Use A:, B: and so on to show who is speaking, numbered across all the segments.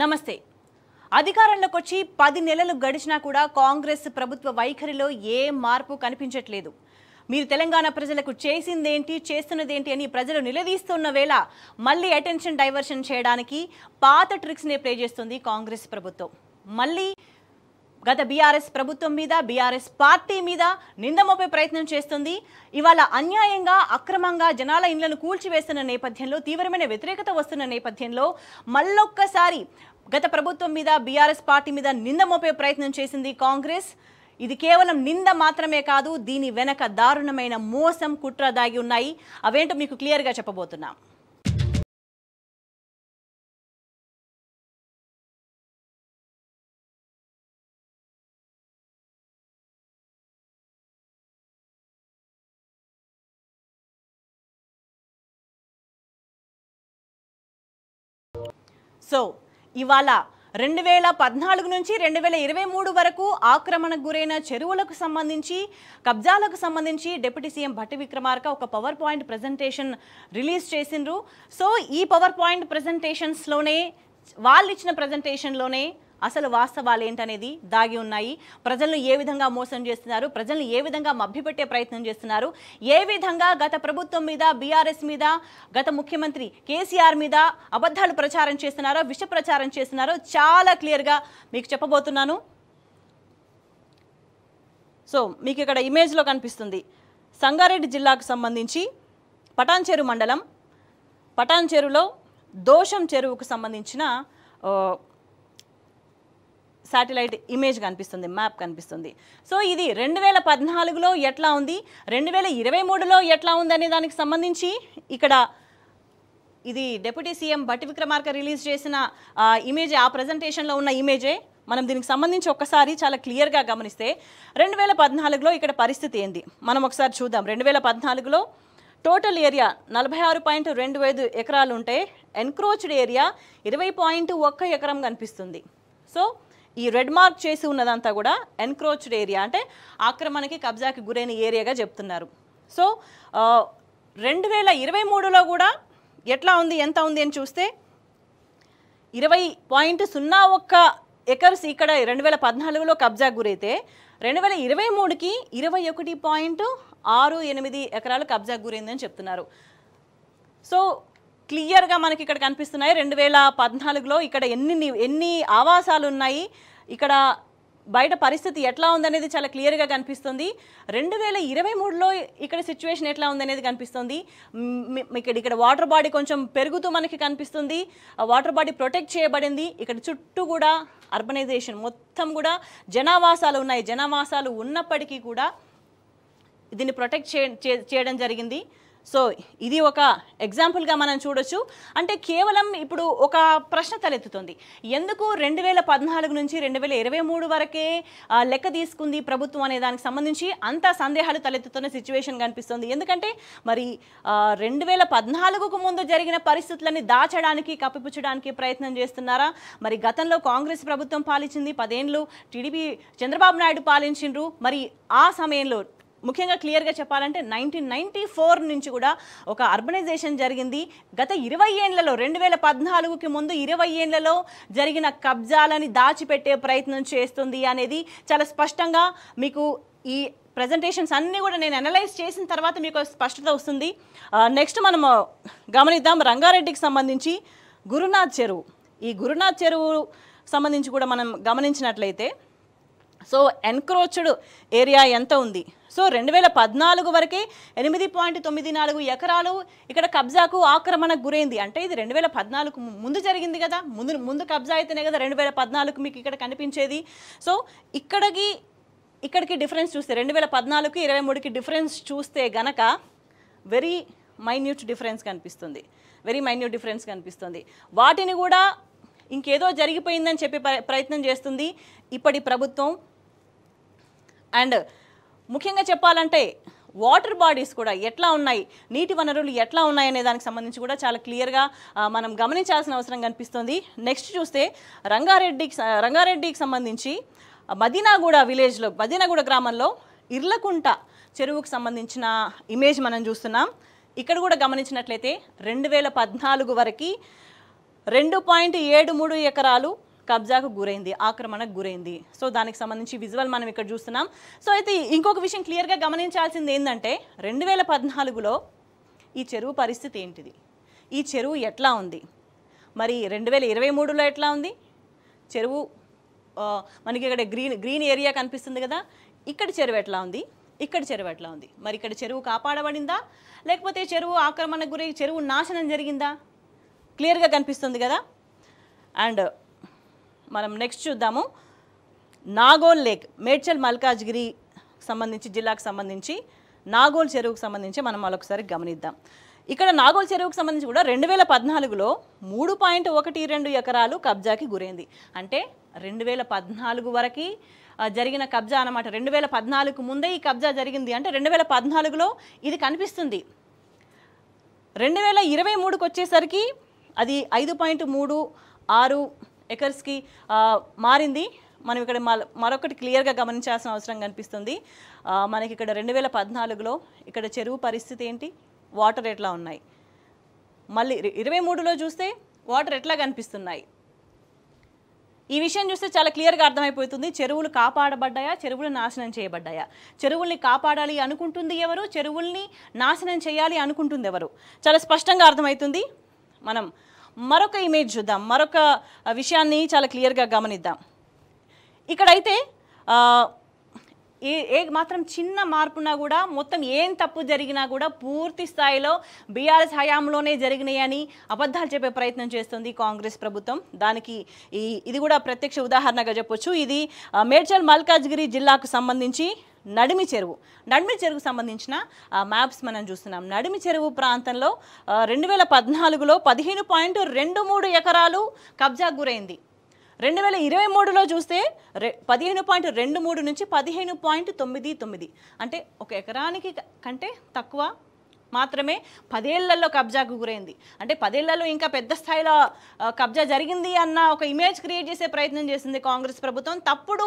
A: నమస్తే అధికారంలోకి వచ్చి పది నెలలు గడిచినా కూడా కాంగ్రెస్ ప్రభుత్వ వైఖరిలో ఏ మార్పు కనిపించట్లేదు మీరు తెలంగాణ ప్రజలకు చేసిందేంటి చేస్తున్నదేంటి అని ప్రజలు నిలదీస్తున్న వేళ మళ్ళీ అటెన్షన్ డైవర్షన్ చేయడానికి పాత ట్రిక్స్నే ప్లే చేస్తుంది కాంగ్రెస్ ప్రభుత్వం మళ్ళీ గత బీఆర్ఎస్ ప్రభుత్వం మీద బీఆర్ఎస్ పార్టీ మీద నింద మోపే ప్రయత్నం చేస్తుంది ఇవాళ అన్యాయంగా అక్రమంగా జనాల ఇండ్లను కూల్చివేస్తున్న నేపథ్యంలో తీవ్రమైన వ్యతిరేకత వస్తున్న నేపథ్యంలో మళ్ళొక్కసారి గత ప్రభుత్వం మీద బీఆర్ఎస్ పార్టీ మీద నింద మోపే ప్రయత్నం చేసింది కాంగ్రెస్ ఇది కేవలం నింద మాత్రమే కాదు దీని వెనక దారుణమైన మోసం కుట్ర దాగి ఉన్నాయి అవేంటో మీకు క్లియర్గా చెప్పబోతున్నాం సో ఇవాళ రెండు వేల పద్నాలుగు నుంచి రెండు వేల ఇరవై మూడు వరకు ఆక్రమణకు గురైన చెరువులకు సంబంధించి కబ్జాలకు సంబంధించి డిప్యూటీ సీఎం భట్టి విక్రమార్క ఒక పవర్ పాయింట్ ప్రజెంటేషన్ రిలీజ్ చేసిండ్రు సో ఈ పవర్ పాయింట్ ప్రజెంటేషన్స్లోనే వాళ్ళు ఇచ్చిన ప్రజెంటేషన్లోనే అసలు వాస్తవాలు ఏంటనేది దాగి ఉన్నాయి ప్రజలను ఏ విధంగా మోసం చేస్తున్నారు ప్రజలను ఏ విధంగా మభ్యపెట్టే ప్రయత్నం చేస్తున్నారు ఏ విధంగా గత ప్రభుత్వం మీద బీఆర్ఎస్ మీద గత ముఖ్యమంత్రి కేసీఆర్ మీద అబద్ధాలు ప్రచారం చేస్తున్నారో విష ప్రచారం చేస్తున్నారో చాలా క్లియర్గా మీకు చెప్పబోతున్నాను సో మీకు ఇక్కడ ఇమేజ్లో కనిపిస్తుంది సంగారెడ్డి జిల్లాకు సంబంధించి పటాన్చేరు మండలం పటాన్చేరులో దోషం చెరువుకు సంబంధించిన శాటిలైట్ ఇమేజ్ కనిపిస్తుంది మ్యాప్ కనిపిస్తుంది సో ఇది రెండు వేల పద్నాలుగులో ఎట్లా ఉంది రెండు వేల ఇరవై మూడులో ఎట్లా ఉందనే దానికి సంబంధించి ఇక్కడ ఇది deputy CM Bhatti Vikramarka release చేసిన ఇమేజ్ ఆ ప్రజెంటేషన్లో ఉన్న ఇమేజే మనం దీనికి సంబంధించి ఒక్కసారి చాలా క్లియర్గా గమనిస్తే రెండు వేల పద్నాలుగులో ఇక్కడ పరిస్థితి ఏంది మనం ఒకసారి చూద్దాం రెండు వేల పద్నాలుగులో టోటల్ ఏరియా నలభై ఆరు పాయింట్ రెండు ఐదు ఎకరాలు ఉంటే ఎన్క్రోచ్డ్ ఏరియా ఇరవై పాయింట్ ఒక్క ఎకరం కనిపిస్తుంది సో ఈ రెడ్ మార్క్ చేసి ఉన్నదంతా కూడా ఎన్క్రోచ్డ్ ఏరియా అంటే ఆక్రమణకి కబ్జాకి గురైన ఏరియాగా చెప్తున్నారు సో రెండు వేల ఇరవై మూడులో కూడా ఎట్లా ఉంది ఎంత ఉంది అని చూస్తే ఇరవై పాయింట్ సున్నా ఒక్క ఎకర్స్ ఇక్కడ రెండు వేల పద్నాలుగులో కబ్జా గురైతే రెండు వేల ఇరవై మూడుకి ఇరవై ఒకటి పాయింట్ ఆరు ఎనిమిది ఎకరాలు కబ్జా గురైందని చెప్తున్నారు సో క్లియర్గా మనకి ఇక్కడ కనిపిస్తున్నాయి రెండు వేల పద్నాలుగులో ఇక్కడ ఎన్ని ఎన్ని ఆవాసాలు ఉన్నాయి ఇక్కడ బయట పరిస్థితి ఎట్లా ఉందనేది చాలా క్లియర్గా కనిపిస్తుంది రెండు వేల ఇరవై మూడులో ఇక్కడ సిచ్యువేషన్ ఎట్లా ఉందనేది కనిపిస్తుంది ఇక్కడ ఇక్కడ వాటర్ బాడీ కొంచెం పెరుగుతూ మనకి కనిపిస్తుంది ఆ వాటర్ బాడీ ప్రొటెక్ట్ చేయబడింది ఇక్కడ చుట్టూ కూడా అర్బనైజేషన్ మొత్తం కూడా జనావాసాలు ఉన్నాయి జనావాసాలు ఉన్నప్పటికీ కూడా దీన్ని ప్రొటెక్ట్ చేయడం జరిగింది సో ఇది ఒక ఎగ్జాంపుల్గా మనం చూడొచ్చు అంటే కేవలం ఇప్పుడు ఒక ప్రశ్న తలెత్తుతుంది ఎందుకు రెండు వేల పద్నాలుగు నుంచి రెండు వేల ఇరవై మూడు వరకే లెక్క తీసుకుంది ప్రభుత్వం అనే దానికి సంబంధించి అంత సందేహాలు తలెత్తుతున్న సిచ్యువేషన్ కనిపిస్తుంది ఎందుకంటే మరి రెండు వేల పద్నాలుగుకు ముందు జరిగిన పరిస్థితులని దాచడానికి కప్పిపుచ్చడానికి ప్రయత్నం చేస్తున్నారా మరి గతంలో కాంగ్రెస్ ప్రభుత్వం పాలించింది పదేండ్లు టీడీపీ చంద్రబాబు నాయుడు పాలించిండ్రు మరి ఆ సమయంలో ముఖ్యంగా క్లియర్గా చెప్పాలంటే నైన్టీన్ నైన్టీ ఫోర్ నుంచి కూడా ఒక అర్బనైజేషన్ జరిగింది గత ఇరవై ఏళ్ళలో రెండు వేల పద్నాలుగుకి ముందు ఇరవై ఏళ్ళలో జరిగిన కబ్జాలని దాచిపెట్టే ప్రయత్నం చేస్తుంది అనేది చాలా స్పష్టంగా మీకు ఈ ప్రజెంటేషన్స్ అన్నీ కూడా నేను అనలైజ్ చేసిన తర్వాత మీకు స్పష్టత వస్తుంది నెక్స్ట్ మనం గమనిద్దాం రంగారెడ్డికి సంబంధించి గురునాథ్ చెరువు ఈ గురునాథ్ చెరువు సంబంధించి కూడా మనం గమనించినట్లయితే సో ఎన్క్రోచ్డ్ ఏరియా ఎంత ఉంది సో రెండు వేల పద్నాలుగు వరకే ఎనిమిది పాయింట్ తొమ్మిది నాలుగు ఎకరాలు ఇక్కడ కబ్జాకు ఆక్రమణకు గురైంది అంటే ఇది రెండు వేల పద్నాలుగు ముందు జరిగింది కదా ముందు ముందు కబ్జా అయితేనే కదా రెండు వేల పద్నాలుగు మీకు ఇక్కడ కనిపించేది సో ఇక్కడికి ఇక్కడికి డిఫరెన్స్ చూస్తే రెండు వేల పద్నాలుగుకి ఇరవై మూడుకి డిఫరెన్స్ చూస్తే గనక వెరీ మైన్యూట్ డిఫరెన్స్ కనిపిస్తుంది వెరీ మైన్యూట్ డిఫరెన్స్ కనిపిస్తుంది వాటిని కూడా ఇంకేదో జరిగిపోయిందని చెప్పి ప్రయత్నం చేస్తుంది ఇప్పటి ప్రభుత్వం అండ్ ముఖ్యంగా చెప్పాలంటే వాటర్ బాడీస్ కూడా ఎట్లా ఉన్నాయి నీటి వనరులు ఎట్లా ఉన్నాయి అనే దానికి సంబంధించి కూడా చాలా క్లియర్గా మనం గమనించాల్సిన అవసరం కనిపిస్తుంది నెక్స్ట్ చూస్తే రంగారెడ్డికి రంగారెడ్డికి సంబంధించి మదీనాగూడ విలేజ్లో మదీనాగూడ గ్రామంలో ఇర్లకుంట చెరువుకు సంబంధించిన ఇమేజ్ మనం చూస్తున్నాం ఇక్కడ కూడా గమనించినట్లయితే రెండు వేల పద్నాలుగు వరకు రెండు పాయింట్ ఏడు మూడు ఎకరాలు కబ్జాకు గురైంది ఆక్రమణకు గురైంది సో దానికి సంబంధించి విజువల్ మనం ఇక్కడ చూస్తున్నాం సో అయితే ఇంకొక విషయం క్లియర్గా గమనించాల్సింది ఏంటంటే రెండు వేల పద్నాలుగులో ఈ చెరువు పరిస్థితి ఏంటిది ఈ చెరువు ఎట్లా ఉంది మరి రెండు వేల ఇరవై మూడులో ఎట్లా ఉంది చెరువు మనకి ఇక్కడ గ్రీన్ గ్రీన్ ఏరియా కనిపిస్తుంది కదా ఇక్కడ చెరువు ఎట్లా ఉంది ఇక్కడ చెరువు ఎట్లా ఉంది మరి ఇక్కడ చెరువు కాపాడబడిందా లేకపోతే చెరువు ఆక్రమణకు గురి చెరువు నాశనం జరిగిందా క్లియర్గా కనిపిస్తుంది కదా అండ్ మనం నెక్స్ట్ చూద్దాము నాగోల్ లేక్ మేడ్చల్ మల్కాజ్గిరి సంబంధించి జిల్లాకు సంబంధించి నాగోల్ చెరువుకు సంబంధించి మనం మరొకసారి గమనిద్దాం ఇక్కడ నాగోల్ చెరువుకు సంబంధించి కూడా రెండు వేల పద్నాలుగులో మూడు పాయింట్ ఒకటి రెండు ఎకరాలు కబ్జాకి గురైంది అంటే రెండు వేల పద్నాలుగు వరకు జరిగిన కబ్జా అనమాట రెండు వేల పద్నాలుగు ముందే ఈ కబ్జా జరిగింది అంటే రెండు వేల పద్నాలుగులో ఇది కనిపిస్తుంది రెండు వేల ఇరవై మూడుకు వచ్చేసరికి అది ఐదు పాయింట్ మూడు ఆరు ఎకర్స్కి మారింది మనం ఇక్కడ మరొకటి క్లియర్గా గమనించాల్సిన అవసరం కనిపిస్తుంది మనకి ఇక్కడ రెండు వేల పద్నాలుగులో ఇక్కడ చెరువు పరిస్థితి ఏంటి వాటర్ ఎట్లా ఉన్నాయి మళ్ళీ ఇరవై మూడులో చూస్తే వాటర్ ఎట్లా కనిపిస్తున్నాయి ఈ విషయం చూస్తే చాలా క్లియర్గా అర్థమైపోతుంది చెరువులు కాపాడబడ్డాయా చెరువులు నాశనం చేయబడ్డాయా చెరువుల్ని కాపాడాలి అనుకుంటుంది ఎవరు చెరువుల్ని నాశనం చేయాలి అనుకుంటుంది ఎవరు చాలా స్పష్టంగా అర్థమవుతుంది మనం మరొక ఇమేజ్ చూద్దాం మరొక విషయాన్ని చాలా క్లియర్గా గమనిద్దాం ఇక్కడైతే ఏ ఏ మాత్రం చిన్న మార్పున్నా కూడా మొత్తం ఏం తప్పు జరిగినా కూడా పూర్తి స్థాయిలో బీఆర్ఎస్ హయాంలోనే జరిగినాయని అబద్ధాలు చెప్పే ప్రయత్నం చేస్తుంది కాంగ్రెస్ ప్రభుత్వం దానికి ఈ ఇది కూడా ప్రత్యక్ష ఉదాహరణగా చెప్పొచ్చు ఇది మేడ్చల్ మల్కాజ్గిరి జిల్లాకు సంబంధించి నడిమి చెరువు నడిమి చెరువుకు సంబంధించిన మ్యాప్స్ మనం చూస్తున్నాం నడిమి చెరువు ప్రాంతంలో రెండు వేల పద్నాలుగులో పదిహేను పాయింట్ రెండు మూడు ఎకరాలు కబ్జా గురైంది రెండు వేల ఇరవై మూడులో చూస్తే రె పదిహేను పాయింట్ రెండు మూడు నుంచి పదిహేను పాయింట్ తొమ్మిది తొమ్మిది అంటే ఒక ఎకరానికి కంటే తక్కువ మాత్రమే పదేళ్లలో కబ్జాకు గురైంది అంటే పదేళ్లలో ఇంకా పెద్ద స్థాయిలో కబ్జా జరిగింది అన్న ఒక ఇమేజ్ క్రియేట్ చేసే ప్రయత్నం చేసింది కాంగ్రెస్ ప్రభుత్వం తప్పుడు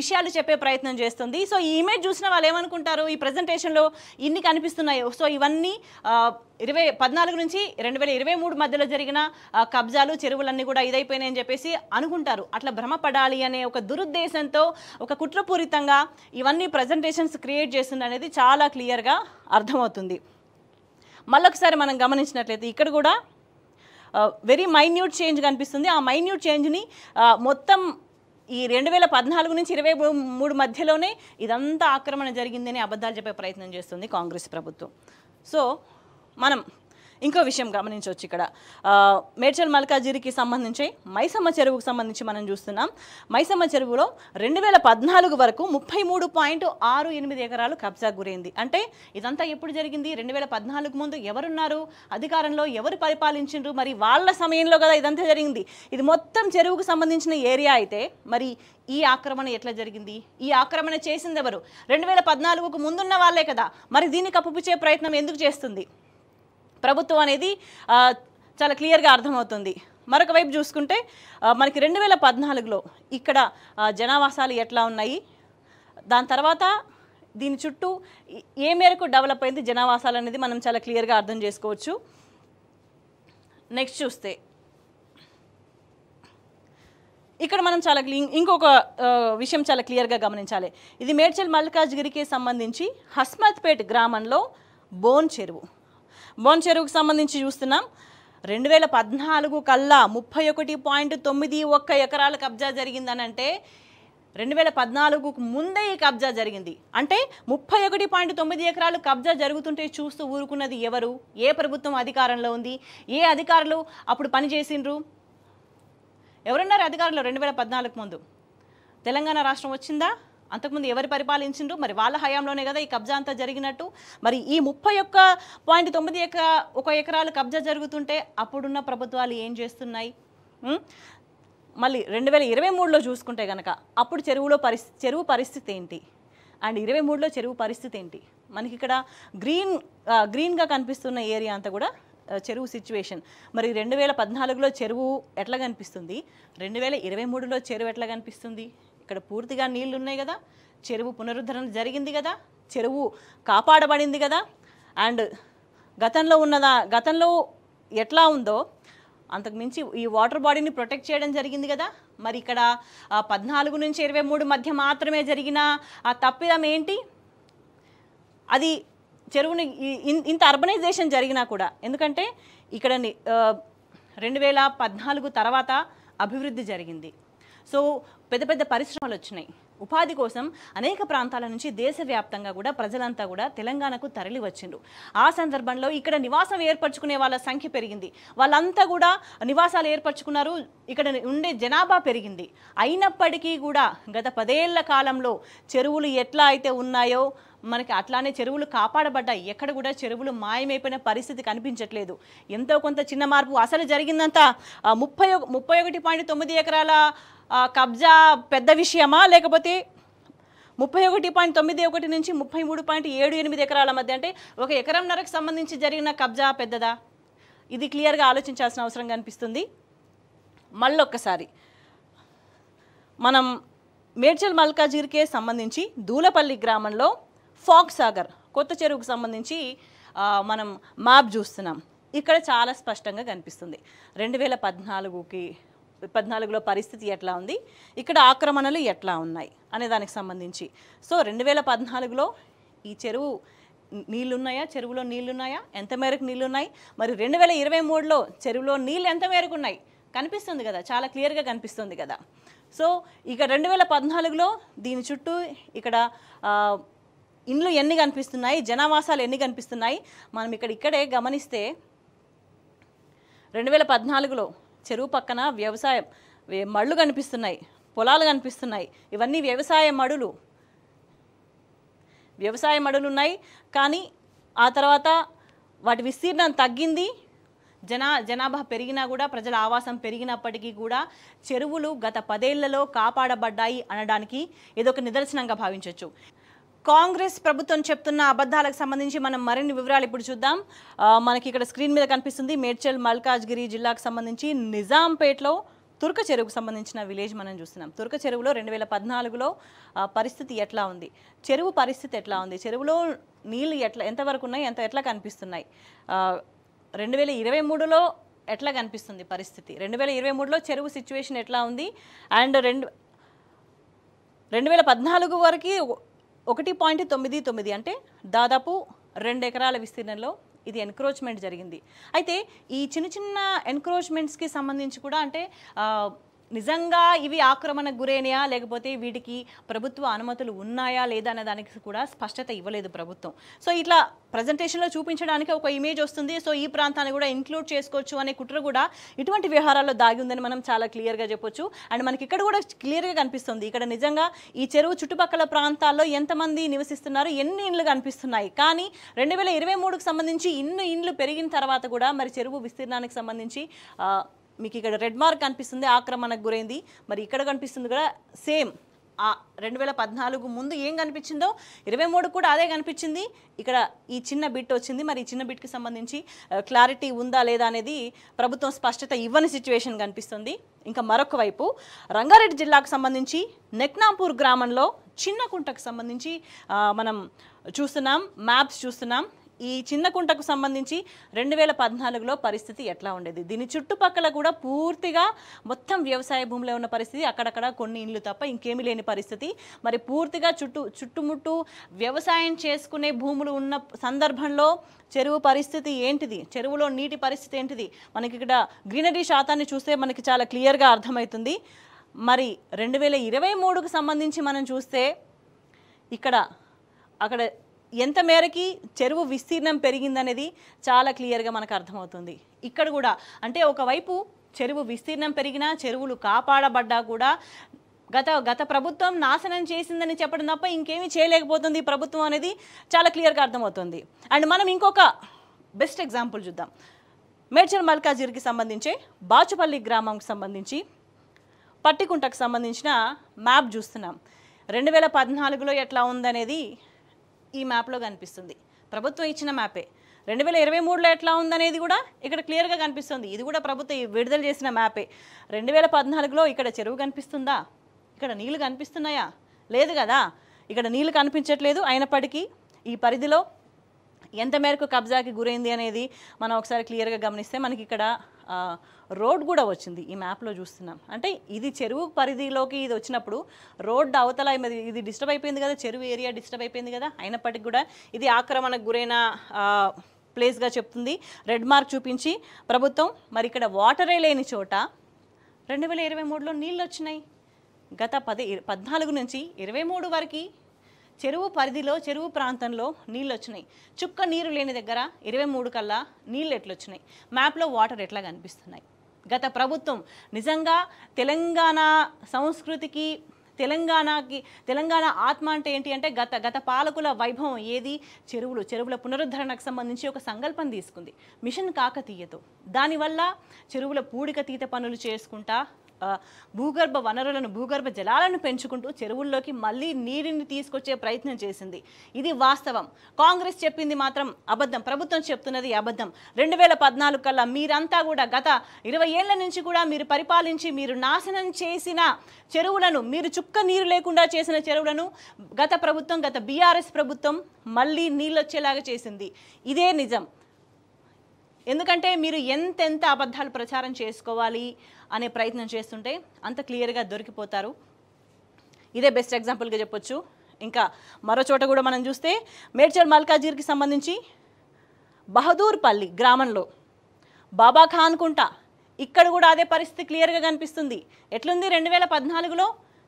A: విషయాలు చెప్పే ప్రయత్నం చేస్తుంది సో ఈ ఇమేజ్ చూసిన వాళ్ళు ఏమనుకుంటారు ఈ ప్రజెంటేషన్లో ఇన్ని కనిపిస్తున్నాయో సో ఇవన్నీ ఇరవై పద్నాలుగు నుంచి రెండు వేల ఇరవై మూడు మధ్యలో జరిగిన కబ్జాలు చెరువులన్నీ కూడా ఇదైపోయినాయని చెప్పేసి అనుకుంటారు అట్లా భ్రమపడాలి అనే ఒక దురుద్దేశంతో ఒక కుట్రపూరితంగా ఇవన్నీ ప్రజెంటేషన్స్ క్రియేట్ చేస్తుంది అనేది చాలా క్లియర్గా అర్థమవుతుంది మళ్ళొకసారి మనం గమనించినట్లయితే ఇక్కడ కూడా వెరీ మైన్యూట్ చేంజ్ కనిపిస్తుంది ఆ మైన్యూట్ చేంజ్ని మొత్తం ఈ రెండు వేల పద్నాలుగు నుంచి ఇరవై మూడు మధ్యలోనే ఇదంతా ఆక్రమణ జరిగిందని అబద్ధాలు చెప్పే ప్రయత్నం చేస్తుంది కాంగ్రెస్ ప్రభుత్వం సో మనం ఇంకో విషయం గమనించవచ్చు ఇక్కడ మేడ్చల్ మల్కాజిరికి సంబంధించి మైసమ్మ చెరువుకు సంబంధించి మనం చూస్తున్నాం మైసమ్మ చెరువులో రెండు వేల పద్నాలుగు వరకు ముప్పై మూడు పాయింట్ ఆరు ఎనిమిది ఎకరాలు కబ్జా గురైంది అంటే ఇదంతా ఎప్పుడు జరిగింది రెండు వేల పద్నాలుగు ముందు ఎవరున్నారు అధికారంలో ఎవరు పరిపాలించిండ్రు మరి వాళ్ళ సమయంలో కదా ఇదంతా జరిగింది ఇది మొత్తం చెరువుకు సంబంధించిన ఏరియా అయితే మరి ఈ ఆక్రమణ ఎట్లా జరిగింది ఈ ఆక్రమణ ఎవరు రెండు వేల పద్నాలుగుకు ముందున్న వాళ్ళే కదా మరి దీన్ని కప్పుపుచ్చే ప్రయత్నం ఎందుకు చేస్తుంది ప్రభుత్వం అనేది చాలా క్లియర్గా అర్థమవుతుంది మరొక వైపు చూసుకుంటే మనకి రెండు వేల పద్నాలుగులో ఇక్కడ జనావాసాలు ఎట్లా ఉన్నాయి దాని తర్వాత దీని చుట్టూ ఏ మేరకు డెవలప్ అయింది జనావాసాలు అనేది మనం చాలా క్లియర్గా అర్థం చేసుకోవచ్చు నెక్స్ట్ చూస్తే ఇక్కడ మనం చాలా ఇంకొక విషయం చాలా క్లియర్గా గమనించాలి ఇది మేడ్చల్ మల్కాజ్గిరికి సంబంధించి హస్మత్పేట్ గ్రామంలో బోన్ చెరువు బొన్ చెరువుకు సంబంధించి చూస్తున్నాం రెండు వేల పద్నాలుగు కల్లా ముప్పై ఒకటి పాయింట్ తొమ్మిది ఒక్క ఎకరాల కబ్జా జరిగిందనంటే రెండు వేల పద్నాలుగుకు ముందే ఈ కబ్జా జరిగింది అంటే ముప్పై ఒకటి పాయింట్ తొమ్మిది ఎకరాలు కబ్జా జరుగుతుంటే చూస్తూ ఊరుకున్నది ఎవరు ఏ ప్రభుత్వం అధికారంలో ఉంది ఏ అధికారులు అప్పుడు పనిచేసిండ్రు ఎవరున్నారు అధికారులు రెండు వేల పద్నాలుగు ముందు తెలంగాణ రాష్ట్రం వచ్చిందా అంతకుముందు ఎవరు పరిపాలించిండ్రు మరి వాళ్ళ హయాంలోనే కదా ఈ కబ్జా అంతా జరిగినట్టు మరి ఈ ముప్పై ఒక్క పాయింట్ తొమ్మిది ఎక ఒక ఎకరాలు కబ్జా జరుగుతుంటే అప్పుడున్న ప్రభుత్వాలు ఏం చేస్తున్నాయి మళ్ళీ రెండు వేల ఇరవై మూడులో చూసుకుంటే కనుక అప్పుడు చెరువులో పరిస్థితి చెరువు పరిస్థితి ఏంటి అండ్ ఇరవై మూడులో చెరువు పరిస్థితి ఏంటి మనకి ఇక్కడ గ్రీన్ గ్రీన్గా కనిపిస్తున్న ఏరియా అంతా కూడా చెరువు సిచ్యువేషన్ మరి రెండు వేల పద్నాలుగులో చెరువు ఎట్లా కనిపిస్తుంది రెండు వేల ఇరవై మూడులో చెరువు ఎట్లా కనిపిస్తుంది ఇక్కడ పూర్తిగా నీళ్ళు ఉన్నాయి కదా చెరువు పునరుద్ధరణ జరిగింది కదా చెరువు కాపాడబడింది కదా అండ్ గతంలో ఉన్నదా గతంలో ఎట్లా ఉందో అంతకుమించి ఈ వాటర్ బాడీని ప్రొటెక్ట్ చేయడం జరిగింది కదా మరి ఇక్కడ పద్నాలుగు నుంచి ఇరవై మూడు మధ్య మాత్రమే జరిగిన ఆ తప్పిదం ఏంటి అది చెరువుని ఇంత అర్బనైజేషన్ జరిగినా కూడా ఎందుకంటే ఇక్కడ రెండు వేల పద్నాలుగు తర్వాత అభివృద్ధి జరిగింది సో పెద్ద పెద్ద పరిశ్రమలు వచ్చినాయి ఉపాధి కోసం అనేక ప్రాంతాల నుంచి దేశవ్యాప్తంగా కూడా ప్రజలంతా కూడా తెలంగాణకు తరలి వచ్చిండ్రు ఆ సందర్భంలో ఇక్కడ నివాసం ఏర్పరచుకునే వాళ్ళ సంఖ్య పెరిగింది వాళ్ళంతా కూడా నివాసాలు ఏర్పరచుకున్నారు ఇక్కడ ఉండే జనాభా పెరిగింది అయినప్పటికీ కూడా గత పదేళ్ల కాలంలో చెరువులు ఎట్లా అయితే ఉన్నాయో మనకి అట్లానే చెరువులు కాపాడబడ్డాయి ఎక్కడ కూడా చెరువులు మాయమైపోయిన పరిస్థితి కనిపించట్లేదు ఎంతో కొంత చిన్న మార్పు అసలు జరిగిందంతా ముప్పై ముప్పై ఒకటి పాయింట్ తొమ్మిది ఎకరాల కబ్జా పెద్ద విషయమా లేకపోతే ముప్పై ఒకటి పాయింట్ తొమ్మిది ఒకటి నుంచి ముప్పై మూడు పాయింట్ ఏడు ఎనిమిది ఎకరాల మధ్య అంటే ఒక ఎకరం నరకు సంబంధించి జరిగిన కబ్జా పెద్దదా ఇది క్లియర్గా ఆలోచించాల్సిన అవసరం కనిపిస్తుంది మళ్ళొక్కసారి మనం మేడ్చల్ మల్కాజీర్కే సంబంధించి దూలపల్లి గ్రామంలో ఫాక్ సాగర్ కొత్త చెరువుకు సంబంధించి మనం మ్యాప్ చూస్తున్నాం ఇక్కడ చాలా స్పష్టంగా కనిపిస్తుంది రెండు వేల పద్నాలుగుకి పద్నాలుగులో పరిస్థితి ఎట్లా ఉంది ఇక్కడ ఆక్రమణలు ఎట్లా ఉన్నాయి అనే దానికి సంబంధించి సో రెండు వేల పద్నాలుగులో ఈ చెరువు నీళ్ళున్నాయా చెరువులో నీళ్లున్నాయా ఎంత మేరకు నీళ్లున్నాయి మరి రెండు వేల ఇరవై మూడులో చెరువులో నీళ్ళు ఎంత మేరకు ఉన్నాయి కనిపిస్తుంది కదా చాలా క్లియర్గా కనిపిస్తుంది కదా సో ఇక రెండు వేల పద్నాలుగులో దీని చుట్టూ ఇక్కడ ఇండ్లు ఎన్ని కనిపిస్తున్నాయి జనావాసాలు ఎన్ని కనిపిస్తున్నాయి మనం ఇక్కడ ఇక్కడే గమనిస్తే రెండు వేల పద్నాలుగులో చెరువు పక్కన వ్యవసాయం మళ్ళు కనిపిస్తున్నాయి పొలాలు కనిపిస్తున్నాయి ఇవన్నీ వ్యవసాయ మడులు వ్యవసాయ మడులు ఉన్నాయి కానీ ఆ తర్వాత వాటి విస్తీర్ణం తగ్గింది జనా జనాభా పెరిగినా కూడా ప్రజల ఆవాసం పెరిగినప్పటికీ కూడా చెరువులు గత పదేళ్లలో కాపాడబడ్డాయి అనడానికి ఇదొక నిదర్శనంగా భావించవచ్చు కాంగ్రెస్ ప్రభుత్వం చెప్తున్న అబద్ధాలకు సంబంధించి మనం మరిన్ని వివరాలు ఇప్పుడు చూద్దాం మనకి ఇక్కడ స్క్రీన్ మీద కనిపిస్తుంది మేడ్చల్ మల్కాజ్గిరి జిల్లాకు సంబంధించి నిజాంపేట్లో తుర్క చెరువుకు సంబంధించిన విలేజ్ మనం చూస్తున్నాం తుర్క చెరువులో రెండు వేల పద్నాలుగులో పరిస్థితి ఎట్లా ఉంది చెరువు పరిస్థితి ఎట్లా ఉంది చెరువులో నీళ్ళు ఎట్లా ఎంతవరకు ఉన్నాయి ఎంత ఎట్లా కనిపిస్తున్నాయి రెండు వేల ఇరవై మూడులో ఎట్లా కనిపిస్తుంది పరిస్థితి రెండు వేల ఇరవై మూడులో చెరువు సిచ్యువేషన్ ఎట్లా ఉంది అండ్ రెండు రెండు వేల పద్నాలుగు వరకు ఒకటి పాయింట్ తొమ్మిది తొమ్మిది అంటే దాదాపు రెండు ఎకరాల విస్తీర్ణంలో ఇది ఎన్క్రోచ్మెంట్ జరిగింది అయితే ఈ చిన్న చిన్న ఎన్క్రోచ్మెంట్స్కి సంబంధించి కూడా అంటే నిజంగా ఇవి ఆక్రమణకు గురేనయా లేకపోతే వీటికి ప్రభుత్వ అనుమతులు ఉన్నాయా లేదా అనే దానికి కూడా స్పష్టత ఇవ్వలేదు ప్రభుత్వం సో ఇట్లా ప్రజెంటేషన్లో చూపించడానికి ఒక ఇమేజ్ వస్తుంది సో ఈ ప్రాంతాన్ని కూడా ఇంక్లూడ్ చేసుకోవచ్చు అనే కుట్ర కూడా ఇటువంటి వ్యవహారాల్లో దాగి ఉందని మనం చాలా క్లియర్గా చెప్పొచ్చు అండ్ మనకి ఇక్కడ కూడా క్లియర్గా కనిపిస్తుంది ఇక్కడ నిజంగా ఈ చెరువు చుట్టుపక్కల ప్రాంతాల్లో ఎంతమంది నివసిస్తున్నారు ఎన్ని ఇండ్లు కనిపిస్తున్నాయి కానీ రెండు వేల ఇరవై మూడుకు సంబంధించి ఇన్ని ఇండ్లు పెరిగిన తర్వాత కూడా మరి చెరువు విస్తీర్ణానికి సంబంధించి మీకు ఇక్కడ రెడ్ మార్క్ కనిపిస్తుంది ఆక్రమణకు గురైంది మరి ఇక్కడ కనిపిస్తుంది కూడా సేమ్ రెండు వేల పద్నాలుగు ముందు ఏం కనిపించిందో ఇరవై మూడు కూడా అదే కనిపించింది ఇక్కడ ఈ చిన్న బిట్ వచ్చింది మరి ఈ చిన్న బిట్కి సంబంధించి క్లారిటీ ఉందా లేదా అనేది ప్రభుత్వం స్పష్టత ఇవ్వని సిచ్యువేషన్ కనిపిస్తుంది ఇంకా మరొక వైపు రంగారెడ్డి జిల్లాకు సంబంధించి నెక్నాంపూర్ గ్రామంలో చిన్న కుంటకు సంబంధించి మనం చూస్తున్నాం మ్యాప్స్ చూస్తున్నాం ఈ చిన్న కుంటకు సంబంధించి రెండు వేల పద్నాలుగులో పరిస్థితి ఎట్లా ఉండేది దీని చుట్టుపక్కల కూడా పూర్తిగా మొత్తం వ్యవసాయ భూమిలో ఉన్న పరిస్థితి అక్కడక్కడ కొన్ని ఇండ్లు తప్ప ఇంకేమీ లేని పరిస్థితి మరి పూర్తిగా చుట్టూ చుట్టుముట్టు వ్యవసాయం చేసుకునే భూములు ఉన్న సందర్భంలో చెరువు పరిస్థితి ఏంటిది చెరువులో నీటి పరిస్థితి ఏంటిది మనకి ఇక్కడ గ్రీనరీ శాతాన్ని చూస్తే మనకి చాలా క్లియర్గా అర్థమవుతుంది మరి రెండు వేల ఇరవై మూడుకు సంబంధించి మనం చూస్తే ఇక్కడ అక్కడ ఎంత మేరకి చెరువు విస్తీర్ణం పెరిగిందనేది చాలా క్లియర్గా మనకు అర్థమవుతుంది ఇక్కడ కూడా అంటే ఒకవైపు చెరువు విస్తీర్ణం పెరిగినా చెరువులు కాపాడబడ్డా కూడా గత గత ప్రభుత్వం నాశనం చేసిందని చెప్పడం తప్ప ఇంకేమీ చేయలేకపోతుంది ప్రభుత్వం అనేది చాలా క్లియర్గా అర్థమవుతుంది అండ్ మనం ఇంకొక బెస్ట్ ఎగ్జాంపుల్ చూద్దాం మేడ్చర్ మల్కాజిర్కి సంబంధించి బాచుపల్లి గ్రామంకి సంబంధించి పట్టికుంటకు సంబంధించిన మ్యాప్ చూస్తున్నాం రెండు వేల పద్నాలుగులో ఎట్లా ఉందనేది ఈ మ్యాప్లో కనిపిస్తుంది ప్రభుత్వం ఇచ్చిన మ్యాపే రెండు వేల ఇరవై మూడులో ఎట్లా ఉందనేది కూడా ఇక్కడ క్లియర్గా కనిపిస్తుంది ఇది కూడా ప్రభుత్వం విడుదల చేసిన మ్యాపే రెండు వేల పద్నాలుగులో ఇక్కడ చెరువు కనిపిస్తుందా ఇక్కడ నీళ్లు కనిపిస్తున్నాయా లేదు కదా ఇక్కడ నీళ్లు కనిపించట్లేదు అయినప్పటికీ ఈ పరిధిలో ఎంత మేరకు కబ్జాకి గురైంది అనేది మనం ఒకసారి క్లియర్గా గమనిస్తే మనకి ఇక్కడ రోడ్ కూడా వచ్చింది ఈ మ్యాప్లో చూస్తున్నాం అంటే ఇది చెరువు పరిధిలోకి ఇది వచ్చినప్పుడు రోడ్ అవతల ఇది డిస్టర్బ్ అయిపోయింది కదా చెరువు ఏరియా డిస్టర్బ్ అయిపోయింది కదా అయినప్పటికీ కూడా ఇది ఆక్రమణకు గురైన ప్లేస్గా చెప్తుంది రెడ్ మార్క్ చూపించి ప్రభుత్వం మరి ఇక్కడ వాటరే లేని చోట రెండు వేల ఇరవై మూడులో నీళ్ళు వచ్చినాయి గత పది పద్నాలుగు నుంచి ఇరవై మూడు వరకు చెరువు పరిధిలో చెరువు ప్రాంతంలో నీళ్ళు వచ్చినాయి చుక్క నీరు లేని దగ్గర ఇరవై మూడు కల్లా నీళ్ళు ఎట్లొచ్చినాయి మ్యాప్లో వాటర్ ఎట్లా కనిపిస్తున్నాయి గత ప్రభుత్వం నిజంగా తెలంగాణ సంస్కృతికి తెలంగాణకి తెలంగాణ ఆత్మ అంటే ఏంటి అంటే గత గత పాలకుల వైభవం ఏది చెరువులు చెరువుల పునరుద్ధరణకు సంబంధించి ఒక సంకల్పం తీసుకుంది మిషన్ కాకతీయతో దానివల్ల చెరువుల పూడిక తీత పనులు చేసుకుంటా భూగర్భ వనరులను భూగర్భ జలాలను పెంచుకుంటూ చెరువుల్లోకి మళ్ళీ నీటిని తీసుకొచ్చే ప్రయత్నం చేసింది ఇది వాస్తవం కాంగ్రెస్ చెప్పింది మాత్రం అబద్ధం ప్రభుత్వం చెప్తున్నది అబద్ధం రెండు వేల పద్నాలుగు కల్లా మీరంతా కూడా గత ఇరవై ఏళ్ల నుంచి కూడా మీరు పరిపాలించి మీరు నాశనం చేసిన చెరువులను మీరు చుక్క నీరు లేకుండా చేసిన చెరువులను గత ప్రభుత్వం గత బీఆర్ఎస్ ప్రభుత్వం మళ్ళీ నీళ్ళు వచ్చేలాగా చేసింది ఇదే నిజం ఎందుకంటే మీరు ఎంతెంత అబద్ధాలు ప్రచారం చేసుకోవాలి అనే ప్రయత్నం చేస్తుంటే అంత క్లియర్గా దొరికిపోతారు ఇదే బెస్ట్ ఎగ్జాంపుల్గా చెప్పొచ్చు ఇంకా మరో చోట కూడా మనం చూస్తే మేడ్చల్ మల్కాజీర్కి సంబంధించి బహదూర్పల్లి గ్రామంలో బాబా ఖాన్ ఇక్కడ కూడా అదే పరిస్థితి క్లియర్గా కనిపిస్తుంది ఎట్లుంది రెండు వేల పద్నాలుగులో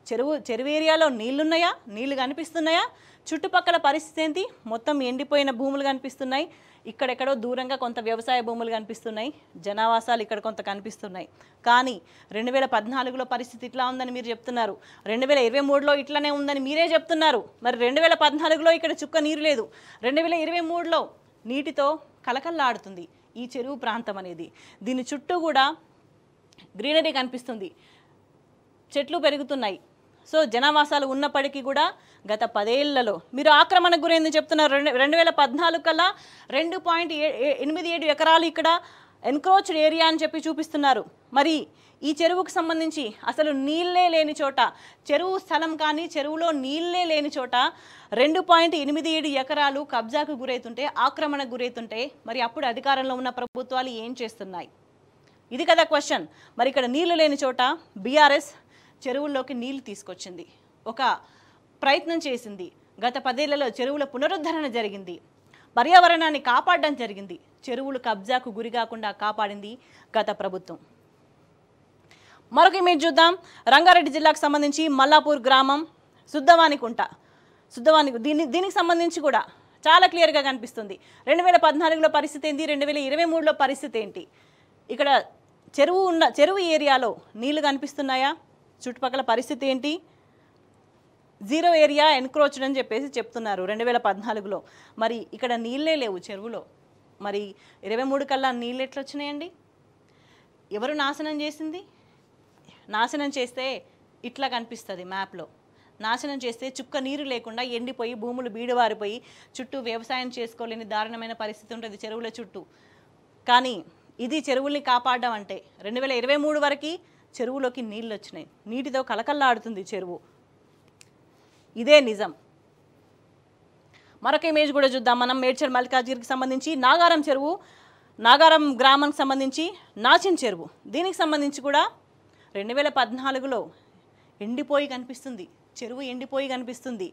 A: చెరువు చెరువు ఏరియాలో నీళ్లున్నాయా నీళ్లు కనిపిస్తున్నాయా చుట్టుపక్కల పరిస్థితి ఏంటి మొత్తం ఎండిపోయిన భూములు కనిపిస్తున్నాయి ఇక్కడెక్కడో దూరంగా కొంత వ్యవసాయ భూములు కనిపిస్తున్నాయి జనావాసాలు ఇక్కడ కొంత కనిపిస్తున్నాయి కానీ రెండు వేల పద్నాలుగులో పరిస్థితి ఇట్లా ఉందని మీరు చెప్తున్నారు రెండు వేల ఇరవై మూడులో ఇట్లానే ఉందని మీరే చెప్తున్నారు మరి రెండు వేల పద్నాలుగులో ఇక్కడ చుక్క నీరు లేదు రెండు వేల ఇరవై మూడులో నీటితో కలకల్లాడుతుంది ఈ చెరువు ప్రాంతం అనేది దీని చుట్టూ కూడా గ్రీనరీ కనిపిస్తుంది చెట్లు పెరుగుతున్నాయి సో జనావాసాలు ఉన్నప్పటికీ కూడా గత పదేళ్లలో మీరు ఆక్రమణ గురైంది చెప్తున్నారు రెండు రెండు వేల పద్నాలుగు కల్లా రెండు పాయింట్ ఎనిమిది ఏడు ఎకరాలు ఇక్కడ ఎన్క్రోచ్డ్ ఏరియా అని చెప్పి చూపిస్తున్నారు మరి ఈ చెరువుకు సంబంధించి అసలు నీళ్ళే లేని చోట చెరువు స్థలం కానీ చెరువులో నీళ్ళే లేని చోట రెండు పాయింట్ ఎనిమిది ఏడు ఎకరాలు కబ్జాకు గురైతుంటే ఆక్రమణకు గురైతుంటే మరి అప్పుడు అధికారంలో ఉన్న ప్రభుత్వాలు ఏం చేస్తున్నాయి ఇది కదా క్వశ్చన్ మరి ఇక్కడ నీళ్లు లేని చోట బీఆర్ఎస్ చెరువుల్లోకి నీళ్లు తీసుకొచ్చింది ఒక ప్రయత్నం చేసింది గత పదేళ్లలో చెరువుల పునరుద్ధరణ జరిగింది పర్యావరణాన్ని కాపాడడం జరిగింది చెరువులు కబ్జాకు గురి కాకుండా కాపాడింది గత ప్రభుత్వం మరొక ఇమేజ్ చూద్దాం రంగారెడ్డి జిల్లాకు సంబంధించి మల్లాపూర్ గ్రామం సుద్దవానికుంట సుద్దవాని దీని దీనికి సంబంధించి కూడా చాలా క్లియర్గా కనిపిస్తుంది రెండు వేల పద్నాలుగులో పరిస్థితి ఏంటి రెండు వేల ఇరవై మూడులో పరిస్థితి ఏంటి ఇక్కడ చెరువు ఉన్న చెరువు ఏరియాలో నీళ్లు కనిపిస్తున్నాయా చుట్టుపక్కల పరిస్థితి ఏంటి జీరో ఏరియా ఎన్క్రోచ్డ్ అని చెప్పేసి చెప్తున్నారు రెండు వేల పద్నాలుగులో మరి ఇక్కడ నీళ్ళే లేవు చెరువులో మరి ఇరవై మూడు కల్లా నీళ్ళు ఎట్లా వచ్చినాయండి ఎవరు నాశనం చేసింది నాశనం చేస్తే ఇట్లా కనిపిస్తుంది మ్యాప్లో నాశనం చేస్తే చుక్క నీరు లేకుండా ఎండిపోయి భూములు బీడువారిపోయి చుట్టూ వ్యవసాయం చేసుకోలేని దారుణమైన పరిస్థితి ఉంటుంది చెరువుల చుట్టూ కానీ ఇది చెరువుల్ని కాపాడడం అంటే రెండు వేల ఇరవై మూడు వరకు చెరువులోకి నీళ్ళు వచ్చినాయి నీటితో కలకల్లాడుతుంది చెరువు ఇదే నిజం మరొక ఇమేజ్ కూడా చూద్దాం మనం మేడ్చర్ మల్లికార్జునకి సంబంధించి నాగారం చెరువు నాగారం గ్రామానికి సంబంధించి నాచిన్ చెరువు దీనికి సంబంధించి కూడా రెండు వేల పద్నాలుగులో ఎండిపోయి కనిపిస్తుంది చెరువు ఎండిపోయి కనిపిస్తుంది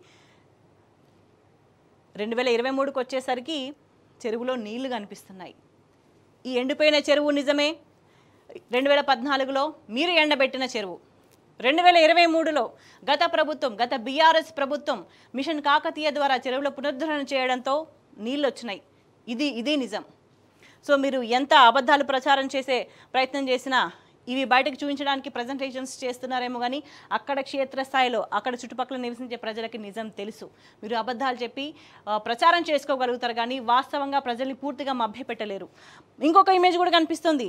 A: రెండు వేల ఇరవై మూడుకి వచ్చేసరికి చెరువులో నీళ్లు కనిపిస్తున్నాయి ఈ ఎండిపోయిన చెరువు నిజమే రెండు వేల పద్నాలుగులో మీరు ఎండబెట్టిన చెరువు రెండు వేల ఇరవై మూడులో గత ప్రభుత్వం గత బీఆర్ఎస్ ప్రభుత్వం మిషన్ కాకతీయ ద్వారా చెరువుల పునరుద్ధరణ చేయడంతో నీళ్ళు వచ్చినాయి ఇది ఇది నిజం సో మీరు ఎంత అబద్ధాలు ప్రచారం చేసే ప్రయత్నం చేసినా ఇవి బయటకు చూపించడానికి ప్రజెంటేషన్స్ చేస్తున్నారేమో కానీ అక్కడ క్షేత్రస్థాయిలో అక్కడ చుట్టుపక్కల నివసించే ప్రజలకి నిజం తెలుసు మీరు అబద్ధాలు చెప్పి ప్రచారం చేసుకోగలుగుతారు కానీ వాస్తవంగా ప్రజల్ని పూర్తిగా మభ్యపెట్టలేరు ఇంకొక ఇమేజ్ కూడా కనిపిస్తుంది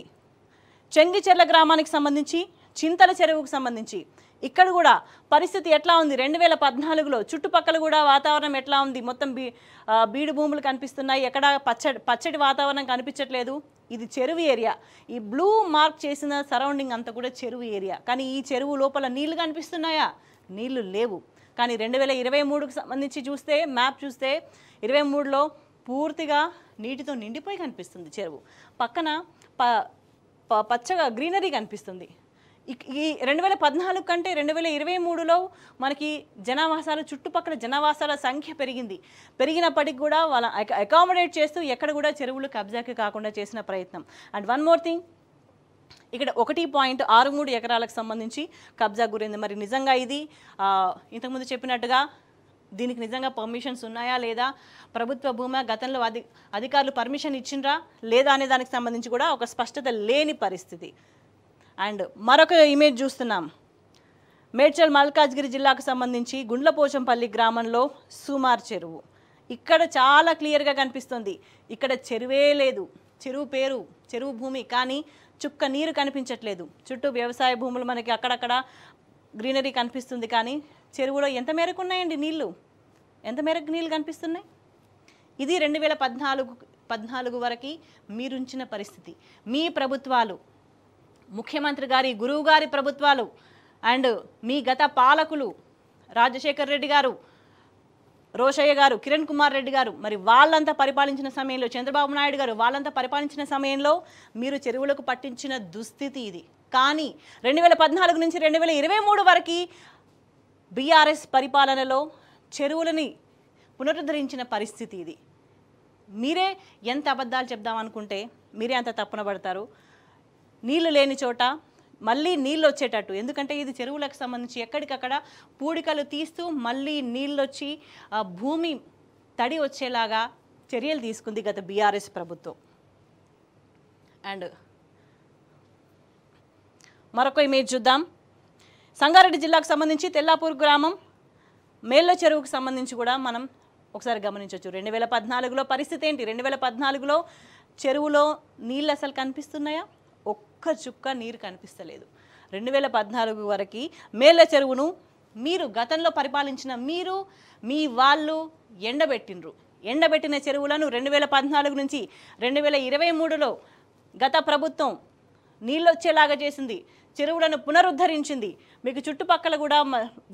A: చెంగిచెర్ల గ్రామానికి సంబంధించి చింతల చెరువుకు సంబంధించి ఇక్కడ కూడా పరిస్థితి ఎట్లా ఉంది రెండు వేల పద్నాలుగులో చుట్టుపక్కల కూడా వాతావరణం ఎట్లా ఉంది మొత్తం బీ బీడు భూములు కనిపిస్తున్నాయి ఎక్కడ పచ్చడి పచ్చడి వాతావరణం కనిపించట్లేదు ఇది చెరువు ఏరియా ఈ బ్లూ మార్క్ చేసిన సరౌండింగ్ అంతా కూడా చెరువు ఏరియా కానీ ఈ చెరువు లోపల నీళ్లు కనిపిస్తున్నాయా నీళ్లు లేవు కానీ రెండు వేల ఇరవై మూడుకు సంబంధించి చూస్తే మ్యాప్ చూస్తే ఇరవై మూడులో పూర్తిగా నీటితో నిండిపోయి కనిపిస్తుంది చెరువు పక్కన ప పచ్చగా గ్రీనరీ కనిపిస్తుంది ఈ రెండు వేల పద్నాలుగు కంటే రెండు వేల ఇరవై మూడులో మనకి జనావాసాలు చుట్టుపక్కల జనావాసాల సంఖ్య పెరిగింది పెరిగినప్పటికి కూడా వాళ్ళ అకామిడేట్ చేస్తూ ఎక్కడ కూడా చెరువులు కబ్జాకి కాకుండా చేసిన ప్రయత్నం అండ్ వన్ మోర్ థింగ్ ఇక్కడ ఒకటి పాయింట్ ఆరు మూడు ఎకరాలకు సంబంధించి కబ్జా గురైంది మరి నిజంగా ఇది ఇంతకుముందు చెప్పినట్టుగా దీనికి నిజంగా పర్మిషన్స్ ఉన్నాయా లేదా ప్రభుత్వ భూమా గతంలో అధి అధికారులు పర్మిషన్ ఇచ్చిండ్రా లేదా అనే దానికి సంబంధించి కూడా ఒక స్పష్టత లేని పరిస్థితి అండ్ మరొక ఇమేజ్ చూస్తున్నాం మేడ్చల్ మల్కాజ్గిరి జిల్లాకు సంబంధించి గుండ్లపోచంపల్లి గ్రామంలో సుమార్ చెరువు ఇక్కడ చాలా క్లియర్గా కనిపిస్తుంది ఇక్కడ చెరువే లేదు చెరువు పేరు చెరువు భూమి కానీ చుక్క నీరు కనిపించట్లేదు చుట్టూ వ్యవసాయ భూములు మనకి అక్కడక్కడ గ్రీనరీ కనిపిస్తుంది కానీ చెరువులో ఎంత మేరకు ఉన్నాయండి నీళ్లు ఎంత మేరకు నీళ్ళు కనిపిస్తున్నాయి ఇది రెండు వేల పద్నాలుగు పద్నాలుగు వరకు మీరుంచిన పరిస్థితి మీ ప్రభుత్వాలు ముఖ్యమంత్రి గారి గురువు గారి ప్రభుత్వాలు అండ్ మీ గత పాలకులు రాజశేఖర్ రెడ్డి గారు రోషయ్య గారు కిరణ్ కుమార్ రెడ్డి గారు మరి వాళ్ళంతా పరిపాలించిన సమయంలో చంద్రబాబు నాయుడు గారు వాళ్ళంతా పరిపాలించిన సమయంలో మీరు చెరువులకు పట్టించిన దుస్థితి ఇది కానీ రెండు వేల పద్నాలుగు నుంచి రెండు వేల ఇరవై మూడు వరకు బీఆర్ఎస్ పరిపాలనలో చెరువులని పునరుద్ధరించిన పరిస్థితి ఇది మీరే ఎంత అబద్ధాలు చెప్దామనుకుంటే మీరే అంత తప్పున పడతారు నీళ్లు లేని చోట మళ్ళీ నీళ్ళు వచ్చేటట్టు ఎందుకంటే ఇది చెరువులకు సంబంధించి ఎక్కడికక్కడ పూడికలు తీస్తూ మళ్ళీ నీళ్ళు వచ్చి భూమి తడి వచ్చేలాగా చర్యలు తీసుకుంది గత బీఆర్ఎస్ ప్రభుత్వం అండ్ మరొక ఇమేజ్ చూద్దాం సంగారెడ్డి జిల్లాకు సంబంధించి తెల్లాపూర్ గ్రామం మేళ్ళ చెరువుకు సంబంధించి కూడా మనం ఒకసారి గమనించవచ్చు రెండు వేల పద్నాలుగులో పరిస్థితి ఏంటి రెండు వేల పద్నాలుగులో చెరువులో నీళ్ళు అసలు కనిపిస్తున్నాయా ఒక్క చుక్క నీరు కనిపిస్తలేదు రెండు వేల పద్నాలుగు వరకు మేళ్ళ చెరువును మీరు గతంలో పరిపాలించిన మీరు మీ వాళ్ళు ఎండబెట్టినరు ఎండబెట్టిన చెరువులను రెండు వేల పద్నాలుగు నుంచి రెండు వేల ఇరవై మూడులో గత ప్రభుత్వం నీళ్ళు వచ్చేలాగా చేసింది చెరువులను పునరుద్ధరించింది మీకు చుట్టుపక్కల కూడా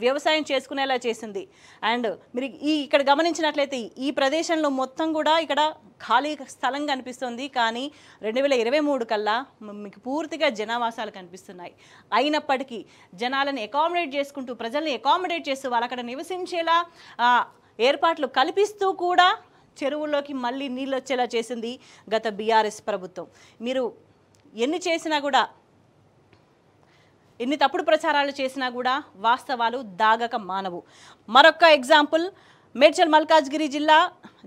A: వ్యవసాయం చేసుకునేలా చేసింది అండ్ మీరు ఈ ఇక్కడ గమనించినట్లయితే ఈ ప్రదేశంలో మొత్తం కూడా ఇక్కడ ఖాళీ స్థలం కనిపిస్తుంది కానీ రెండు వేల ఇరవై మూడు కల్లా మీకు పూర్తిగా జనావాసాలు కనిపిస్తున్నాయి అయినప్పటికీ జనాలను అకామిడేట్ చేసుకుంటూ ప్రజల్ని అకామిడేట్ చేస్తూ వాళ్ళు అక్కడ నివసించేలా ఏర్పాట్లు కల్పిస్తూ కూడా చెరువుల్లోకి మళ్ళీ నీళ్ళు వచ్చేలా చేసింది గత బీఆర్ఎస్ ప్రభుత్వం మీరు ఎన్ని చేసినా కూడా ఎన్ని తప్పుడు ప్రచారాలు చేసినా కూడా వాస్తవాలు దాగక మానవు మరొక ఎగ్జాంపుల్ మేడ్చల్ మల్కాజ్గిరి జిల్లా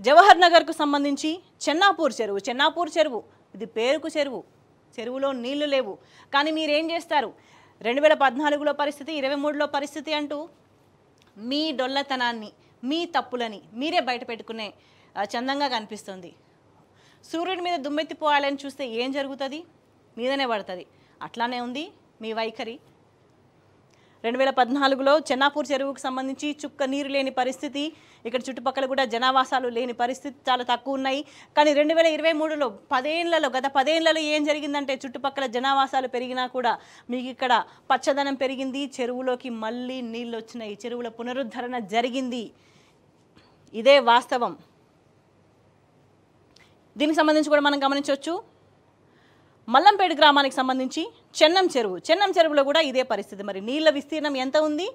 A: జవహర్ నగర్కు సంబంధించి చెన్నాపూర్ చెరువు చెన్నాపూర్ చెరువు ఇది పేరుకు చెరువు చెరువులో నీళ్లు లేవు కానీ మీరేం చేస్తారు రెండు వేల పద్నాలుగులో పరిస్థితి ఇరవై మూడులో పరిస్థితి అంటూ మీ డొల్లతనాన్ని మీ తప్పులని మీరే బయట పెట్టుకునే చందంగా కనిపిస్తుంది సూర్యుడి మీద దుమ్మెత్తిపోవాలని చూస్తే ఏం జరుగుతుంది మీదనే పడుతుంది అట్లానే ఉంది మీ వైఖరి రెండు వేల పద్నాలుగులో చెన్నాపూర్ చెరువుకు సంబంధించి చుక్క నీరు లేని పరిస్థితి ఇక్కడ చుట్టుపక్కల కూడా జనావాసాలు లేని పరిస్థితి చాలా తక్కువ ఉన్నాయి కానీ రెండు వేల ఇరవై మూడులో పదేళ్లలో గత పదేళ్లలో ఏం జరిగిందంటే చుట్టుపక్కల జనావాసాలు పెరిగినా కూడా మీకు ఇక్కడ పచ్చదనం పెరిగింది చెరువులోకి మళ్ళీ నీళ్ళు వచ్చినాయి చెరువుల పునరుద్ధరణ జరిగింది ఇదే వాస్తవం దీనికి సంబంధించి కూడా మనం గమనించవచ్చు మల్లంపేడు గ్రామానికి సంబంధించి చెన్నం చెరువు చెన్నం చెరువులో కూడా ఇదే పరిస్థితి మరి నీళ్ళ విస్తీర్ణం ఎంత ఉంది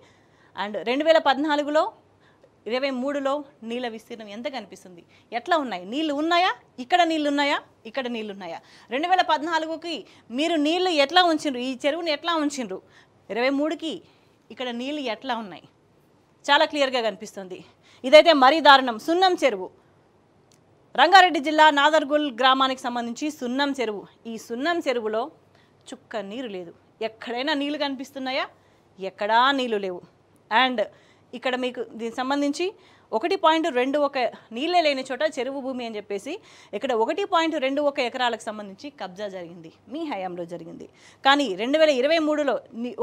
A: అండ్ రెండు వేల పద్నాలుగులో ఇరవై మూడులో నీళ్ళ విస్తీర్ణం ఎంత కనిపిస్తుంది ఎట్లా ఉన్నాయి నీళ్ళు ఉన్నాయా ఇక్కడ నీళ్ళు ఉన్నాయా ఇక్కడ నీళ్ళు ఉన్నాయా రెండు వేల పద్నాలుగుకి మీరు నీళ్ళు ఎట్లా ఉంచిండ్రు ఈ చెరువుని ఎట్లా ఉంచిండ్రు ఇరవై మూడుకి ఇక్కడ నీళ్ళు ఎట్లా ఉన్నాయి చాలా క్లియర్గా కనిపిస్తుంది ఇదైతే మరీ దారుణం సున్నం చెరువు రంగారెడ్డి జిల్లా నాదర్గుల్ గ్రామానికి సంబంధించి సున్నం చెరువు ఈ సున్నం చెరువులో చుక్క నీరు లేదు ఎక్కడైనా నీళ్లు కనిపిస్తున్నాయా ఎక్కడా నీళ్లు లేవు అండ్ ఇక్కడ మీకు దీనికి సంబంధించి ఒకటి పాయింట్ రెండు ఒక నీళ్ళే లేని చోట చెరువు భూమి అని చెప్పేసి ఇక్కడ ఒకటి పాయింట్ రెండు ఒక ఎకరాలకు సంబంధించి కబ్జా జరిగింది మీ హయాంలో జరిగింది కానీ రెండు వేల ఇరవై మూడులో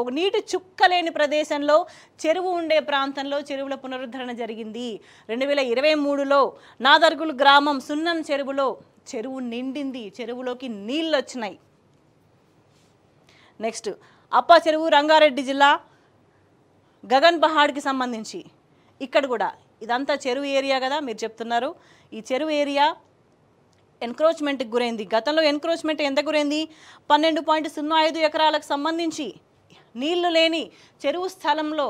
A: ఒక నీటి చుక్క లేని ప్రదేశంలో చెరువు ఉండే ప్రాంతంలో చెరువుల పునరుద్ధరణ జరిగింది రెండు వేల ఇరవై మూడులో నాదర్గుల్ గ్రామం సున్నం చెరువులో చెరువు నిండింది చెరువులోకి నీళ్ళు వచ్చినాయి నెక్స్ట్ అప్ప చెరువు రంగారెడ్డి జిల్లా గగన్ పహాడ్కి సంబంధించి ఇక్కడ కూడా ఇదంతా చెరువు ఏరియా కదా మీరు చెప్తున్నారు ఈ చెరువు ఏరియా ఎన్క్రోచ్మెంట్కి గురైంది గతంలో ఎన్క్రోచ్మెంట్ ఎంత గురైంది పన్నెండు పాయింట్ సున్నా ఐదు ఎకరాలకు సంబంధించి నీళ్లు లేని చెరువు స్థలంలో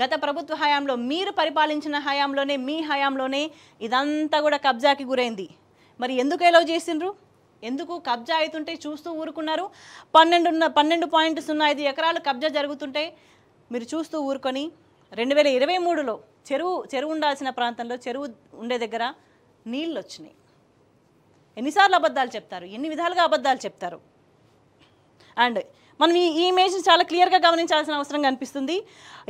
A: గత ప్రభుత్వ హయాంలో మీరు పరిపాలించిన హయాంలోనే మీ హయాంలోనే ఇదంతా కూడా కబ్జాకి గురైంది మరి ఎందుకు ఎలవ్ చేసిండ్రు ఎందుకు కబ్జా అవుతుంటే చూస్తూ ఊరుకున్నారు పన్నెండున్న పన్నెండు పాయింట్ సున్నా ఐదు ఎకరాలు కబ్జా జరుగుతుంటే మీరు చూస్తూ ఊరుకొని రెండు వేల ఇరవై మూడులో చెరువు చెరువు ఉండాల్సిన ప్రాంతంలో చెరువు ఉండే దగ్గర నీళ్ళు వచ్చినాయి ఎన్నిసార్లు అబద్ధాలు చెప్తారు ఎన్ని విధాలుగా అబద్ధాలు చెప్తారు అండ్ మనం ఈ ఈ ఇమేజ్ని చాలా క్లియర్గా గమనించాల్సిన అవసరం కనిపిస్తుంది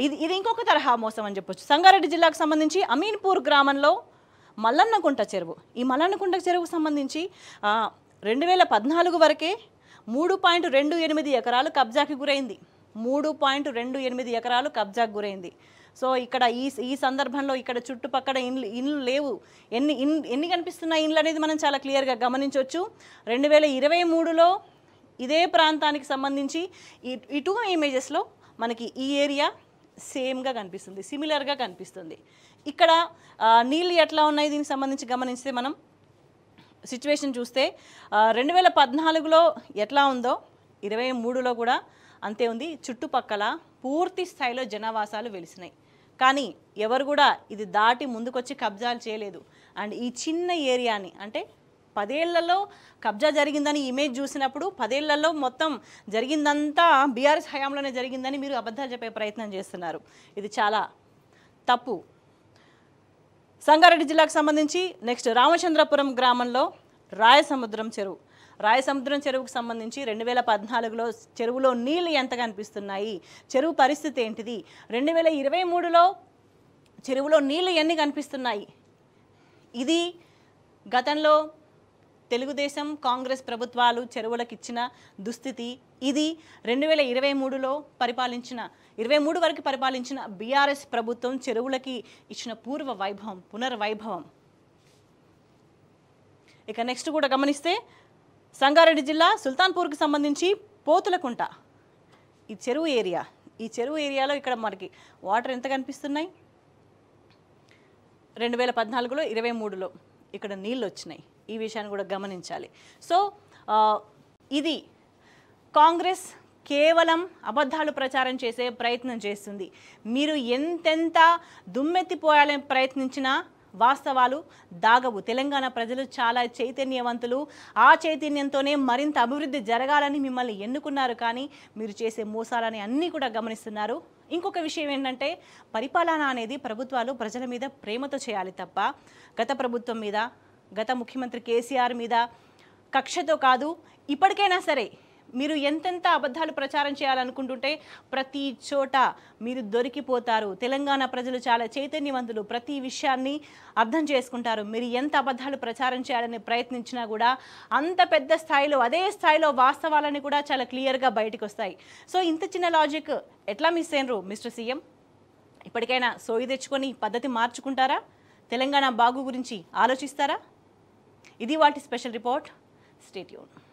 A: ఇది ఇది ఇంకొక తరహా మోసం అని చెప్పొచ్చు సంగారెడ్డి జిల్లాకు సంబంధించి అమీన్పూర్ గ్రామంలో మల్లన్నకుంట చెరువు ఈ మల్లన్నకుంట చెరువుకు సంబంధించి రెండు వేల పద్నాలుగు వరకే మూడు పాయింట్ రెండు ఎనిమిది ఎకరాలు కబ్జాకి గురైంది మూడు పాయింట్ రెండు ఎనిమిది ఎకరాలు కబ్జాకు గురైంది సో ఇక్కడ ఈ ఈ సందర్భంలో ఇక్కడ చుట్టుపక్కల ఇండ్లు ఇండ్లు లేవు ఎన్ని ఇన్ ఎన్ని కనిపిస్తున్నాయి ఇండ్లు అనేది మనం చాలా క్లియర్గా గమనించవచ్చు రెండు వేల ఇరవై మూడులో ఇదే ప్రాంతానికి సంబంధించి ఈ టూ ఇమేజెస్లో మనకి ఈ ఏరియా సేమ్గా కనిపిస్తుంది సిమిలర్గా కనిపిస్తుంది ఇక్కడ నీళ్ళు ఎట్లా ఉన్నాయి దీనికి సంబంధించి గమనిస్తే మనం సిచ్యువేషన్ చూస్తే రెండు వేల పద్నాలుగులో ఎట్లా ఉందో ఇరవై మూడులో కూడా అంతే ఉంది చుట్టుపక్కల పూర్తి స్థాయిలో జనావాసాలు వెలిసినాయి కానీ ఎవరు కూడా ఇది దాటి ముందుకొచ్చి కబ్జాలు చేయలేదు అండ్ ఈ చిన్న ఏరియాని అంటే పదేళ్లలో కబ్జా జరిగిందని ఇమేజ్ చూసినప్పుడు పదేళ్లలో మొత్తం జరిగిందంతా బీఆర్ఎస్ హయాంలోనే జరిగిందని మీరు అబద్ధాలు చెప్పే ప్రయత్నం చేస్తున్నారు ఇది చాలా తప్పు సంగారెడ్డి జిల్లాకు సంబంధించి నెక్స్ట్ రామచంద్రపురం గ్రామంలో రాయసముద్రం చెరువు రాయసముద్రం చెరువుకు సంబంధించి రెండు వేల పద్నాలుగులో చెరువులో నీళ్లు ఎంత కనిపిస్తున్నాయి చెరువు పరిస్థితి ఏంటిది రెండు వేల ఇరవై మూడులో చెరువులో నీళ్లు ఎన్ని కనిపిస్తున్నాయి ఇది గతంలో తెలుగుదేశం కాంగ్రెస్ ప్రభుత్వాలు చెరువులకు ఇచ్చిన దుస్థితి ఇది రెండు వేల ఇరవై మూడులో పరిపాలించిన ఇరవై మూడు వరకు పరిపాలించిన బీఆర్ఎస్ ప్రభుత్వం చెరువులకి ఇచ్చిన పూర్వ వైభవం పునర్వైభవం ఇక నెక్స్ట్ కూడా గమనిస్తే సంగారెడ్డి జిల్లా సుల్తాన్పూర్కి సంబంధించి పోతులకుంట ఈ చెరువు ఏరియా ఈ చెరువు ఏరియాలో ఇక్కడ మనకి వాటర్ ఎంత కనిపిస్తున్నాయి రెండు వేల పద్నాలుగులో ఇరవై మూడులో ఇక్కడ నీళ్ళు వచ్చినాయి ఈ విషయాన్ని కూడా గమనించాలి సో ఇది కాంగ్రెస్ కేవలం అబద్ధాలు ప్రచారం చేసే ప్రయత్నం చేస్తుంది మీరు ఎంతెంత దుమ్మెత్తిపోయాలని ప్రయత్నించినా వాస్తవాలు దాగవు తెలంగాణ ప్రజలు చాలా చైతన్యవంతులు ఆ చైతన్యంతోనే మరింత అభివృద్ధి జరగాలని మిమ్మల్ని ఎన్నుకున్నారు కానీ మీరు చేసే మోసాలని అన్నీ కూడా గమనిస్తున్నారు ఇంకొక విషయం ఏంటంటే పరిపాలన అనేది ప్రభుత్వాలు ప్రజల మీద ప్రేమతో చేయాలి తప్ప గత ప్రభుత్వం మీద గత ముఖ్యమంత్రి కేసీఆర్ మీద కక్షతో కాదు ఇప్పటికైనా సరే మీరు ఎంతెంత అబద్ధాలు ప్రచారం చేయాలనుకుంటుంటే ప్రతి చోట మీరు దొరికిపోతారు తెలంగాణ ప్రజలు చాలా చైతన్యవంతులు ప్రతి విషయాన్ని అర్థం చేసుకుంటారు మీరు ఎంత అబద్ధాలు ప్రచారం చేయాలని ప్రయత్నించినా కూడా అంత పెద్ద స్థాయిలో అదే స్థాయిలో వాస్తవాలని కూడా చాలా క్లియర్గా బయటకు వస్తాయి సో ఇంత చిన్న లాజిక్ ఎట్లా మిస్ అయినరు మిస్టర్ సీఎం ఇప్పటికైనా సోయి తెచ్చుకొని పద్ధతి మార్చుకుంటారా తెలంగాణ బాగు గురించి ఆలోచిస్తారా ఇది వాటి స్పెషల్ రిపోర్ట్ స్టేట్ యూన్